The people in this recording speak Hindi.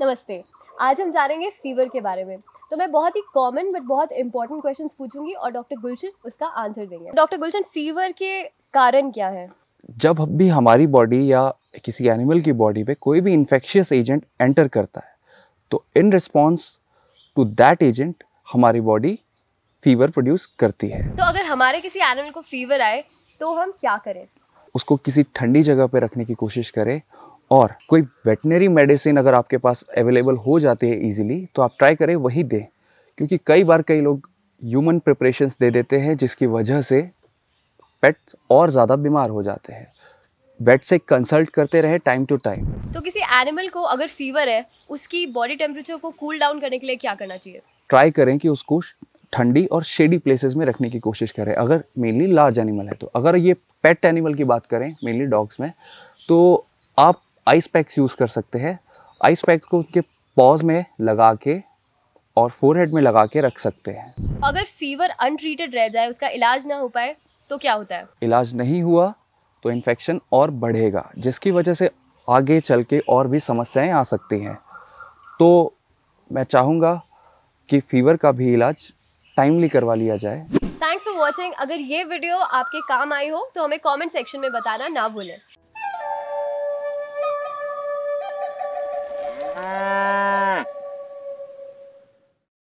नमस्ते आज हम जानेंगे फीवर के बारे में तो मैं बहुत ही कॉमन बट बहुत इंपॉर्टेंट क्वेश्चन पूछूंगी और डॉक्टर गुलशन उसका आंसर देंगे डॉक्टर गुलशन फीवर के कारण क्या है जब भी हमारी बॉडी या किसी एनिमल की बॉडी पे कोई भी इन्फेक्शियस एजेंट एंटर करता है तो in response to that agent हमारी बॉडी फीवर प्रोड्यूस करती है तो अगर हमारे किसी एनिमल को फीवर आए तो हम क्या करें उसको किसी ठंडी जगह पर रखने की कोशिश करें और कोई वेटनरी मेडिसिन अगर आपके पास अवेलेबल हो जाती है ईजिली तो आप ट्राई करें वही दें क्योंकि कई बार कई लोग ह्यूमन प्रिपरेशंस दे देते हैं जिसकी वजह से पेट्स और ज़्यादा बीमार हो जाते हैं वेट से कंसल्ट करते रहे टाइम टू टाइम तो किसी एनिमल को अगर फीवर है उसकी बॉडी टेम्परेचर को कूल डाउन करने के लिए क्या करना चाहिए ट्राई करें कि उसको ठंडी और शेडी प्लेसेस में रखने की कोशिश करें अगर मेनली लार्ज एनिमल है तो अगर ये पेट एनिमल की बात करें मेनली डॉग्स में तो आप आइस पैक्स यूज़ कर सकते हैं आइस पैक्स को उनके पॉज में लगा के और फोरहेड में लगा के रख सकते हैं अगर फीवर अनट्रीटेड रह जाए उसका इलाज ना हो पाए तो क्या होता है इलाज नहीं हुआ तो इन्फेक्शन और बढ़ेगा जिसकी वजह से आगे चल के और भी समस्याएं आ सकती हैं तो मैं चाहूँगा कि फीवर का भी इलाज टाइमली करवा लिया जाए थैंक्स फॉर वॉचिंग अगर ये वीडियो आपके काम आई हो तो हमें कॉमेंट सेक्शन में बताना ना भूलें